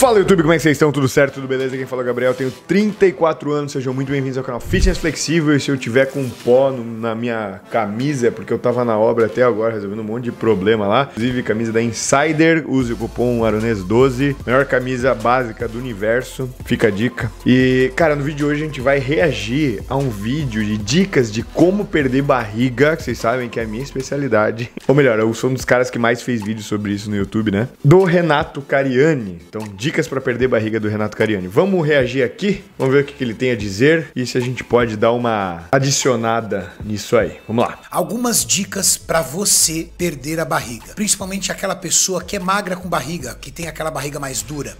Fala YouTube, como é que vocês estão? Tudo certo? Tudo beleza? Quem fala é o Gabriel, tenho 34 anos, sejam muito bem-vindos ao canal Fitness Flexível. E se eu tiver com pó no, na minha camisa, é porque eu tava na obra até agora resolvendo um monte de problema lá, inclusive camisa da Insider, use o cupom Arones12, melhor camisa básica do universo, fica a dica. E cara, no vídeo de hoje a gente vai reagir a um vídeo de dicas de como perder barriga, que vocês sabem que é a minha especialidade, ou melhor, eu sou um dos caras que mais fez vídeo sobre isso no YouTube, né? Do Renato Cariani. Então, dicas dicas para perder barriga do Renato Cariani. Vamos reagir aqui, vamos ver o que, que ele tem a dizer e se a gente pode dar uma adicionada nisso aí. Vamos lá. Algumas dicas para você perder a barriga, principalmente aquela pessoa que é magra com barriga, que tem aquela barriga mais dura.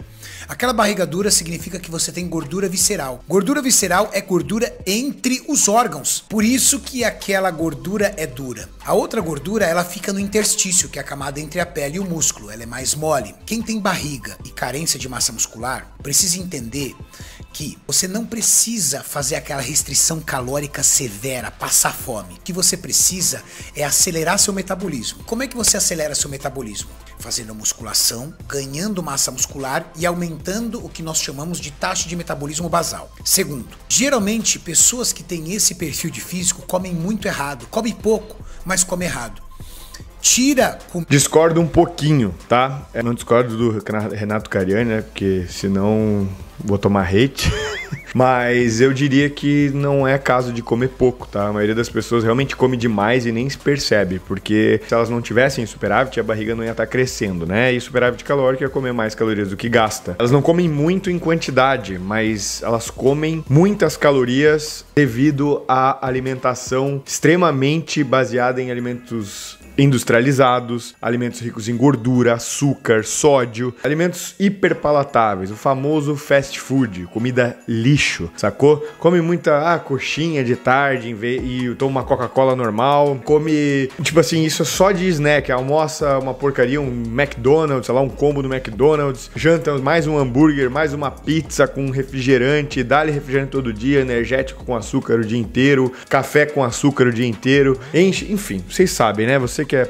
Aquela barriga dura significa que você tem gordura visceral. Gordura visceral é gordura entre os órgãos. Por isso que aquela gordura é dura. A outra gordura, ela fica no interstício, que é a camada entre a pele e o músculo. Ela é mais mole. Quem tem barriga e carência de massa muscular, precisa entender que você não precisa fazer aquela restrição calórica severa, passar fome. O que você precisa é acelerar seu metabolismo. Como é que você acelera seu metabolismo? Fazendo musculação, ganhando massa muscular e aumentando o que nós chamamos de taxa de metabolismo basal. Segundo, geralmente pessoas que têm esse perfil de físico comem muito errado, comem pouco, mas comem errado tira. Com... Discordo um pouquinho, tá? Eu é, não discordo do Renato Cariani, né? Porque senão vou tomar hate. Mas eu diria que não é caso de comer pouco, tá? A maioria das pessoas realmente come demais e nem se percebe, porque se elas não tivessem superávit, a barriga não ia estar tá crescendo, né? E superávit calórico é comer mais calorias do que gasta. Elas não comem muito em quantidade, mas elas comem muitas calorias devido à alimentação extremamente baseada em alimentos industrializados, alimentos ricos em gordura, açúcar, sódio, alimentos hiperpalatáveis, o famoso fast food, comida lixo, sacou? Come muita ah, coxinha de tarde e toma uma Coca-Cola normal, come, tipo assim, isso é só de snack, almoça uma porcaria, um McDonald's, sei lá, um combo do McDonald's, janta mais um hambúrguer, mais uma pizza com refrigerante, dá-lhe refrigerante todo dia, energético com açúcar o dia inteiro, café com açúcar o dia inteiro, enche, enfim, vocês sabem, né? Você que é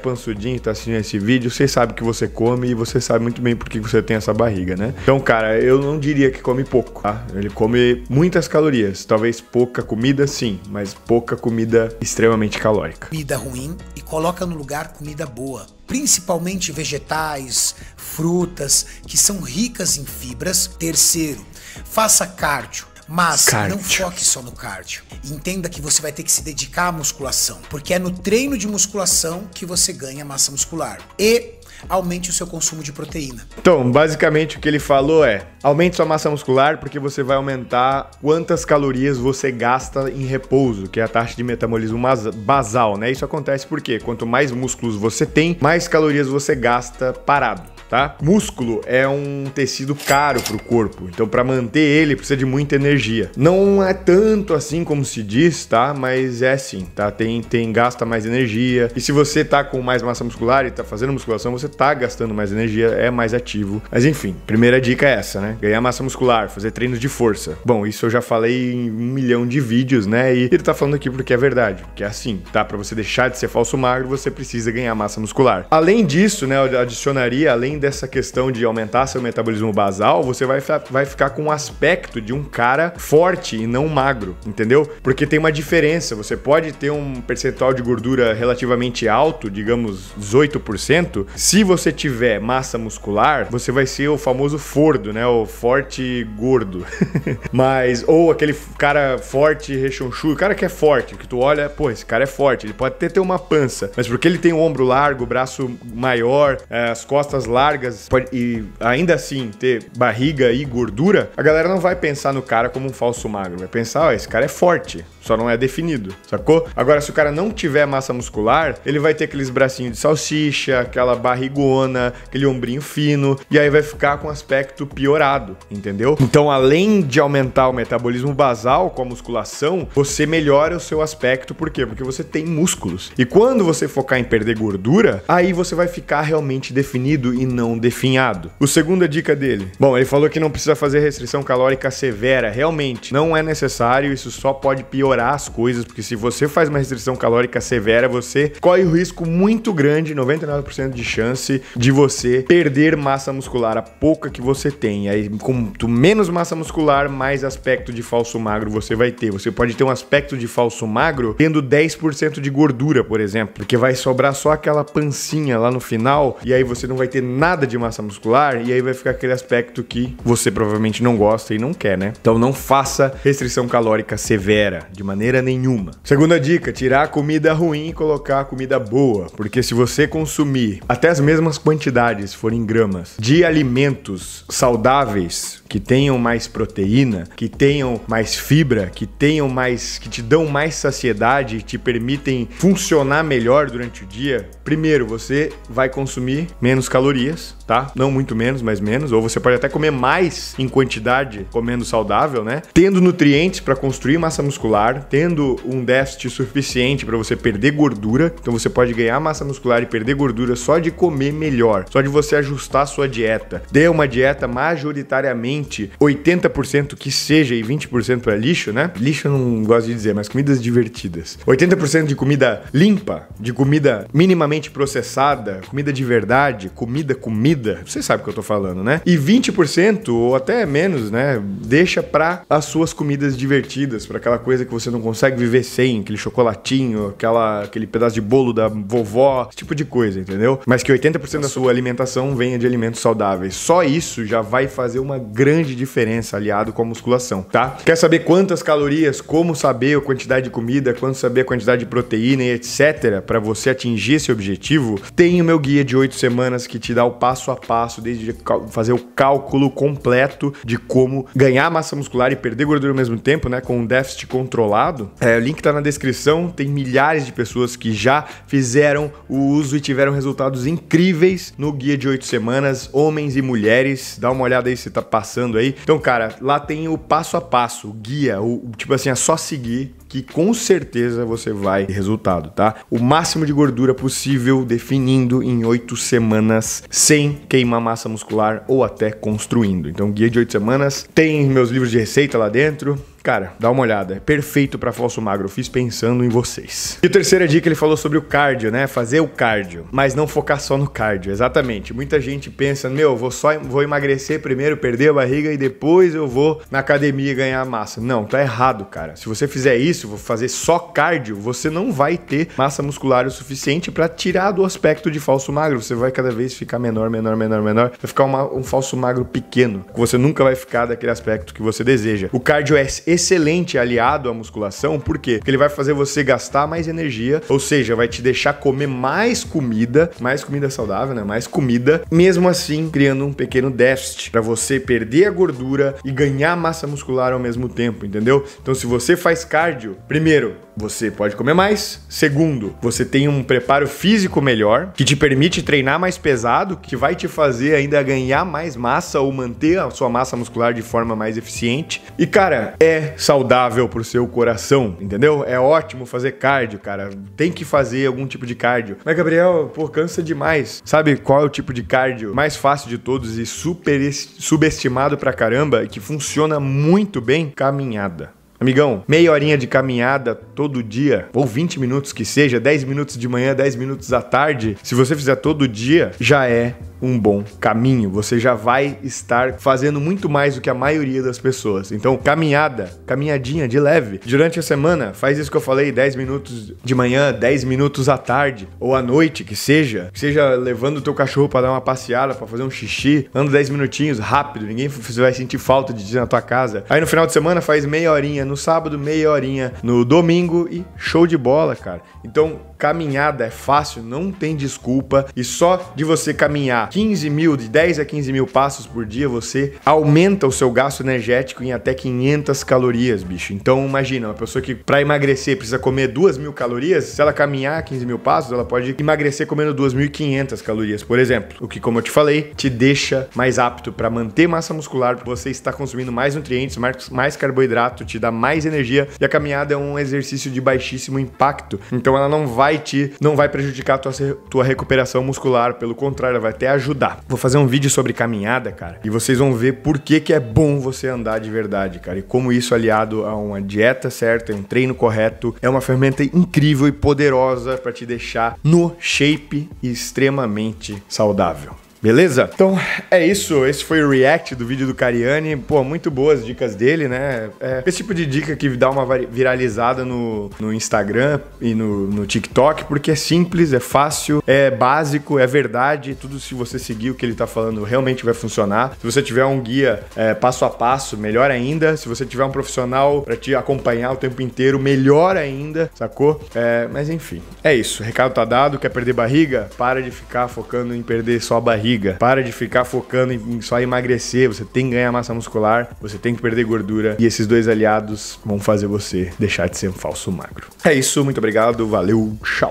e tá assistindo esse vídeo, você sabe que você come e você sabe muito bem porque você tem essa barriga, né? Então, cara, eu não diria que come pouco, tá? Ele come muitas calorias, talvez pouca comida sim, mas pouca comida extremamente calórica. Comida ruim e coloca no lugar comida boa principalmente vegetais, frutas, que são ricas em fibras. Terceiro, faça cardio. Mas cardio. não foque só no cardio. Entenda que você vai ter que se dedicar à musculação, porque é no treino de musculação que você ganha massa muscular. E aumente o seu consumo de proteína. Então, basicamente o que ele falou é: aumente sua massa muscular porque você vai aumentar quantas calorias você gasta em repouso, que é a taxa de metabolismo basal, né? Isso acontece porque quanto mais músculos você tem, mais calorias você gasta parado tá? Músculo é um tecido caro pro corpo, então para manter ele precisa de muita energia. Não é tanto assim como se diz, tá? Mas é assim tá? Tem, tem gasta mais energia. E se você tá com mais massa muscular e tá fazendo musculação, você tá gastando mais energia, é mais ativo. Mas enfim, primeira dica é essa, né? Ganhar massa muscular, fazer treinos de força. Bom, isso eu já falei em um milhão de vídeos, né? E ele tá falando aqui porque é verdade, que é assim, tá? Para você deixar de ser falso magro, você precisa ganhar massa muscular. Além disso, né, eu adicionaria além dessa questão de aumentar seu metabolismo basal, você vai, vai ficar com um aspecto de um cara forte e não magro, entendeu? Porque tem uma diferença. Você pode ter um percentual de gordura relativamente alto, digamos 18%. Se você tiver massa muscular, você vai ser o famoso fordo, né? O forte gordo. Mas, ou aquele cara forte, rechonchudo, o cara que é forte, que tu olha, pô, esse cara é forte, ele pode até ter uma pança, mas porque ele tem o ombro largo, o braço maior, eh, as costas largas largas pode, e ainda assim ter barriga e gordura, a galera não vai pensar no cara como um falso magro. Vai pensar, ó, esse cara é forte, só não é definido, sacou? Agora, se o cara não tiver massa muscular, ele vai ter aqueles bracinhos de salsicha, aquela barrigona, aquele ombrinho fino, e aí vai ficar com aspecto piorado, entendeu? Então, além de aumentar o metabolismo basal com a musculação, você melhora o seu aspecto, por quê? Porque você tem músculos. E quando você focar em perder gordura, aí você vai ficar realmente definido e não não definhado. O segunda é dica dele. Bom, ele falou que não precisa fazer restrição calórica severa, realmente. Não é necessário, isso só pode piorar as coisas, porque se você faz uma restrição calórica severa, você corre o risco muito grande, 99% de chance de você perder massa muscular, a pouca que você tem. Aí, quanto menos massa muscular, mais aspecto de falso magro você vai ter. Você pode ter um aspecto de falso magro tendo 10% de gordura, por exemplo, porque vai sobrar só aquela pancinha lá no final e aí você não vai ter nada nada de massa muscular e aí vai ficar aquele aspecto que você provavelmente não gosta e não quer, né? Então não faça restrição calórica severa, de maneira nenhuma. Segunda dica, tirar a comida ruim e colocar a comida boa, porque se você consumir até as mesmas quantidades, forem em gramas, de alimentos saudáveis, que tenham mais proteína, que tenham mais fibra, que tenham mais, que te dão mais saciedade, te permitem funcionar melhor durante o dia, primeiro você vai consumir menos calorias tá? Não muito menos, mas menos. Ou você pode até comer mais em quantidade, comendo saudável, né? Tendo nutrientes para construir massa muscular, tendo um déficit suficiente para você perder gordura. Então você pode ganhar massa muscular e perder gordura só de comer melhor, só de você ajustar a sua dieta. Dê uma dieta majoritariamente 80% que seja e 20% para é lixo, né? Lixo eu não gosto de dizer, mas comidas divertidas. 80% de comida limpa, de comida minimamente processada, comida de verdade, comida comida, você sabe o que eu tô falando, né? E 20% ou até menos, né, deixa para as suas comidas divertidas, para aquela coisa que você não consegue viver sem, aquele chocolatinho, aquela, aquele pedaço de bolo da vovó, esse tipo de coisa, entendeu? Mas que 80% da sua alimentação venha de alimentos saudáveis. Só isso já vai fazer uma grande diferença aliado com a musculação, tá? Quer saber quantas calorias, como saber a quantidade de comida, quanto saber a quantidade de proteína e etc, para você atingir esse objetivo? Tem o meu guia de 8 semanas que te dá o o passo a passo, desde fazer o cálculo completo de como ganhar massa muscular e perder gordura ao mesmo tempo, né? Com um déficit controlado. É, o link tá na descrição. Tem milhares de pessoas que já fizeram o uso e tiveram resultados incríveis no guia de oito semanas, homens e mulheres. Dá uma olhada aí se tá passando aí. Então, cara, lá tem o passo a passo, o guia, o tipo assim, é só seguir que com certeza você vai ter resultado, tá? O máximo de gordura possível definindo em oito semanas sem queimar massa muscular ou até construindo. Então, guia de oito semanas tem meus livros de receita lá dentro, Cara, dá uma olhada. É perfeito para falso magro. Eu fiz pensando em vocês. E a terceira dica, ele falou sobre o cardio, né? Fazer o cardio. Mas não focar só no cardio. Exatamente. Muita gente pensa, meu, vou só vou emagrecer primeiro, perder a barriga e depois eu vou na academia ganhar massa. Não, tá errado, cara. Se você fizer isso, vou fazer só cardio, você não vai ter massa muscular o suficiente para tirar do aspecto de falso magro. Você vai cada vez ficar menor, menor, menor, menor. Vai ficar uma, um falso magro pequeno. Você nunca vai ficar daquele aspecto que você deseja. O cardio é excelente aliado à musculação, por quê? Porque ele vai fazer você gastar mais energia, ou seja, vai te deixar comer mais comida, mais comida saudável, né? Mais comida, mesmo assim criando um pequeno déficit para você perder a gordura e ganhar massa muscular ao mesmo tempo, entendeu? Então, se você faz cardio, primeiro, você pode comer mais. Segundo, você tem um preparo físico melhor, que te permite treinar mais pesado, que vai te fazer ainda ganhar mais massa ou manter a sua massa muscular de forma mais eficiente. E cara, é é saudável pro seu coração, entendeu? É ótimo fazer cardio, cara. Tem que fazer algum tipo de cardio. Mas, Gabriel, pô, cansa demais. Sabe qual é o tipo de cardio mais fácil de todos e super subestimado pra caramba e que funciona muito bem? Caminhada. Amigão, meia horinha de caminhada todo dia, ou 20 minutos que seja, 10 minutos de manhã, 10 minutos à tarde, se você fizer todo dia, já é um bom caminho, você já vai estar fazendo muito mais do que a maioria das pessoas. Então, caminhada, caminhadinha de leve. Durante a semana, faz isso que eu falei, 10 minutos de manhã, 10 minutos à tarde ou à noite, que seja, que seja levando o teu cachorro para dar uma passeada, para fazer um xixi, anda 10 minutinhos rápido, ninguém vai sentir falta de ir na tua casa. Aí no final de semana faz meia horinha no sábado, meia horinha no domingo e show de bola, cara. Então, Caminhada é fácil, não tem desculpa. E só de você caminhar 15 mil, de 10 a 15 mil passos por dia, você aumenta o seu gasto energético em até 500 calorias, bicho. Então imagina, uma pessoa que para emagrecer precisa comer 2 mil calorias, se ela caminhar 15 mil passos, ela pode emagrecer comendo 2.500 calorias, por exemplo. O que, como eu te falei, te deixa mais apto para manter massa muscular, você está consumindo mais nutrientes, mais, mais carboidrato, te dá mais energia. E a caminhada é um exercício de baixíssimo impacto. Então ela não vai vai te não vai prejudicar a tua, tua recuperação muscular, pelo contrário, ela vai até ajudar. Vou fazer um vídeo sobre caminhada, cara, e vocês vão ver por que, que é bom você andar de verdade, cara, e como isso é aliado a uma dieta certa, um treino correto, é uma ferramenta incrível e poderosa para te deixar no shape e extremamente saudável. Beleza? Então é isso. Esse foi o react do vídeo do Cariani. Pô, muito boas dicas dele, né? É, esse tipo de dica que dá uma viralizada no, no Instagram e no, no TikTok, porque é simples, é fácil, é básico, é verdade. Tudo se você seguir o que ele tá falando realmente vai funcionar. Se você tiver um guia é, passo a passo, melhor ainda. Se você tiver um profissional para te acompanhar o tempo inteiro, melhor ainda, sacou? É, mas enfim, é isso. O recado tá dado. Quer perder barriga? Para de ficar focando em perder só a barriga para de ficar focando em só emagrecer. Você tem que ganhar massa muscular, você tem que perder gordura. E esses dois aliados vão fazer você deixar de ser um falso magro. É isso, muito obrigado, valeu, tchau.